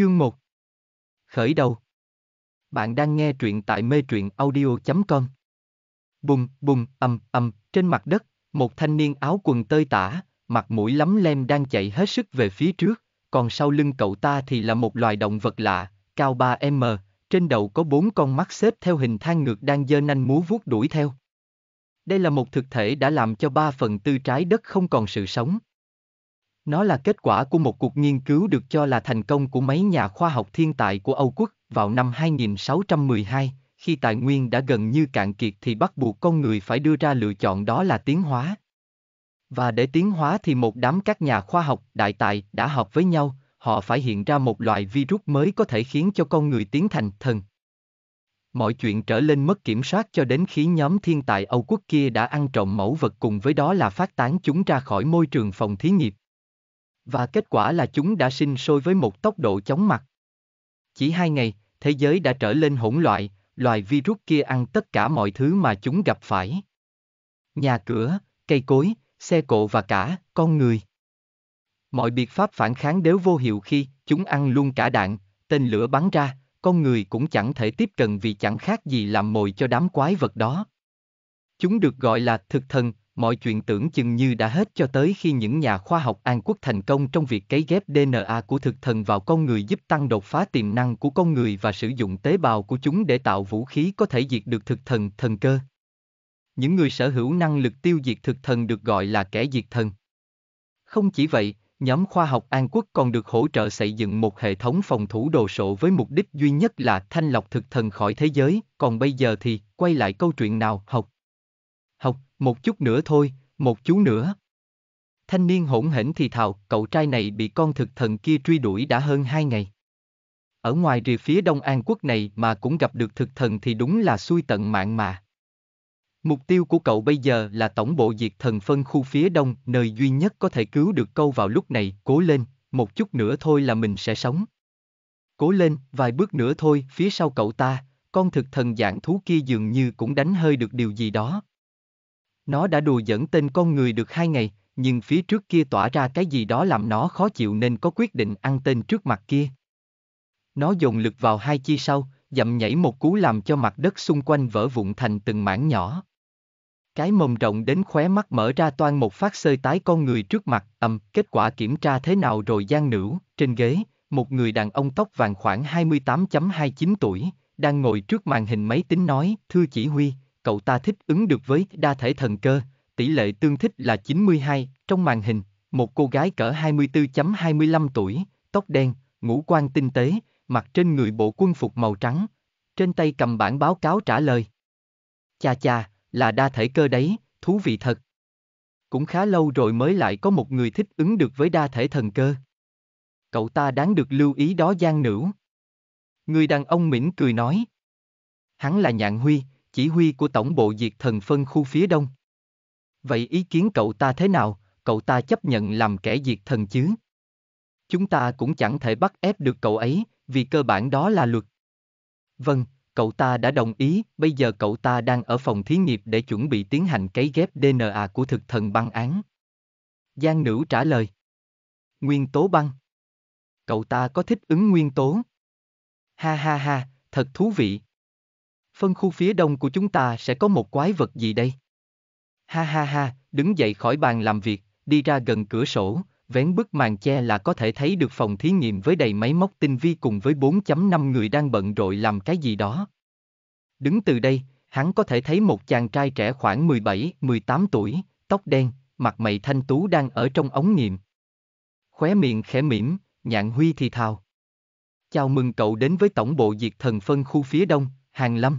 Chương 1 Khởi đầu Bạn đang nghe truyện tại mê truyện audio.com Bùng, bùng, ầm, ầm, trên mặt đất, một thanh niên áo quần tơi tả, mặt mũi lắm lem đang chạy hết sức về phía trước, còn sau lưng cậu ta thì là một loài động vật lạ, cao 3m, trên đầu có bốn con mắt xếp theo hình thang ngược đang dơ nanh múa vuốt đuổi theo. Đây là một thực thể đã làm cho ba phần tư trái đất không còn sự sống. Nó là kết quả của một cuộc nghiên cứu được cho là thành công của mấy nhà khoa học thiên tài của Âu Quốc vào năm 2612, khi tài nguyên đã gần như cạn kiệt thì bắt buộc con người phải đưa ra lựa chọn đó là tiến hóa. Và để tiến hóa thì một đám các nhà khoa học đại tài đã họp với nhau, họ phải hiện ra một loại virus mới có thể khiến cho con người tiến thành thần. Mọi chuyện trở lên mất kiểm soát cho đến khi nhóm thiên tài Âu quốc kia đã ăn trộm mẫu vật cùng với đó là phát tán chúng ra khỏi môi trường phòng thí nghiệm. Và kết quả là chúng đã sinh sôi với một tốc độ chóng mặt. Chỉ hai ngày, thế giới đã trở lên hỗn loạn, loài virus kia ăn tất cả mọi thứ mà chúng gặp phải. Nhà cửa, cây cối, xe cộ và cả con người. Mọi biện pháp phản kháng đều vô hiệu khi chúng ăn luôn cả đạn, tên lửa bắn ra, con người cũng chẳng thể tiếp cận vì chẳng khác gì làm mồi cho đám quái vật đó. Chúng được gọi là thực thần, mọi chuyện tưởng chừng như đã hết cho tới khi những nhà khoa học An Quốc thành công trong việc cấy ghép DNA của thực thần vào con người giúp tăng đột phá tiềm năng của con người và sử dụng tế bào của chúng để tạo vũ khí có thể diệt được thực thần thần cơ. Những người sở hữu năng lực tiêu diệt thực thần được gọi là kẻ diệt thần. Không chỉ vậy, nhóm khoa học An Quốc còn được hỗ trợ xây dựng một hệ thống phòng thủ đồ sộ với mục đích duy nhất là thanh lọc thực thần khỏi thế giới, còn bây giờ thì, quay lại câu chuyện nào, học học, một chút nữa thôi, một chú nữa. Thanh niên hỗn hển thì thào, cậu trai này bị con thực thần kia truy đuổi đã hơn hai ngày. Ở ngoài rìa phía đông an quốc này mà cũng gặp được thực thần thì đúng là xui tận mạng mà. Mục tiêu của cậu bây giờ là tổng bộ diệt thần phân khu phía đông, nơi duy nhất có thể cứu được câu vào lúc này, cố lên, một chút nữa thôi là mình sẽ sống. Cố lên, vài bước nữa thôi, phía sau cậu ta, con thực thần dạng thú kia dường như cũng đánh hơi được điều gì đó. Nó đã đùa dẫn tên con người được hai ngày, nhưng phía trước kia tỏa ra cái gì đó làm nó khó chịu nên có quyết định ăn tên trước mặt kia. Nó dồn lực vào hai chi sau, dậm nhảy một cú làm cho mặt đất xung quanh vỡ vụn thành từng mảng nhỏ. Cái mồm rộng đến khóe mắt mở ra toan một phát sơi tái con người trước mặt, ầm, kết quả kiểm tra thế nào rồi gian nữ, trên ghế, một người đàn ông tóc vàng khoảng 28.29 tuổi, đang ngồi trước màn hình máy tính nói, thưa chỉ huy, cậu ta thích ứng được với đa thể thần cơ, tỷ lệ tương thích là 92, trong màn hình, một cô gái cỡ 24.25 tuổi, tóc đen, ngũ quan tinh tế, mặc trên người bộ quân phục màu trắng, trên tay cầm bản báo cáo trả lời. Cha cha, là đa thể cơ đấy, thú vị thật. Cũng khá lâu rồi mới lại có một người thích ứng được với đa thể thần cơ. Cậu ta đáng được lưu ý đó gian nữ. Người đàn ông mỉm cười nói. Hắn là Nhạn Huy, chỉ huy của tổng bộ diệt thần phân khu phía đông. Vậy ý kiến cậu ta thế nào, cậu ta chấp nhận làm kẻ diệt thần chứ? Chúng ta cũng chẳng thể bắt ép được cậu ấy, vì cơ bản đó là luật. Vâng, cậu ta đã đồng ý, bây giờ cậu ta đang ở phòng thí nghiệm để chuẩn bị tiến hành cấy ghép DNA của thực thần băng án. Giang nữ trả lời. Nguyên tố băng. Cậu ta có thích ứng nguyên tố. Ha ha ha, thật thú vị phân khu phía đông của chúng ta sẽ có một quái vật gì đây? Ha ha ha, đứng dậy khỏi bàn làm việc, đi ra gần cửa sổ, vén bức màn che là có thể thấy được phòng thí nghiệm với đầy máy móc tinh vi cùng với 4.5 người đang bận rộn làm cái gì đó. Đứng từ đây, hắn có thể thấy một chàng trai trẻ khoảng 17-18 tuổi, tóc đen, mặt mày thanh tú đang ở trong ống nghiệm. Khóe miệng khẽ mỉm, nhạn huy thì thào. Chào mừng cậu đến với tổng bộ diệt thần phân khu phía đông, Hàng Lâm.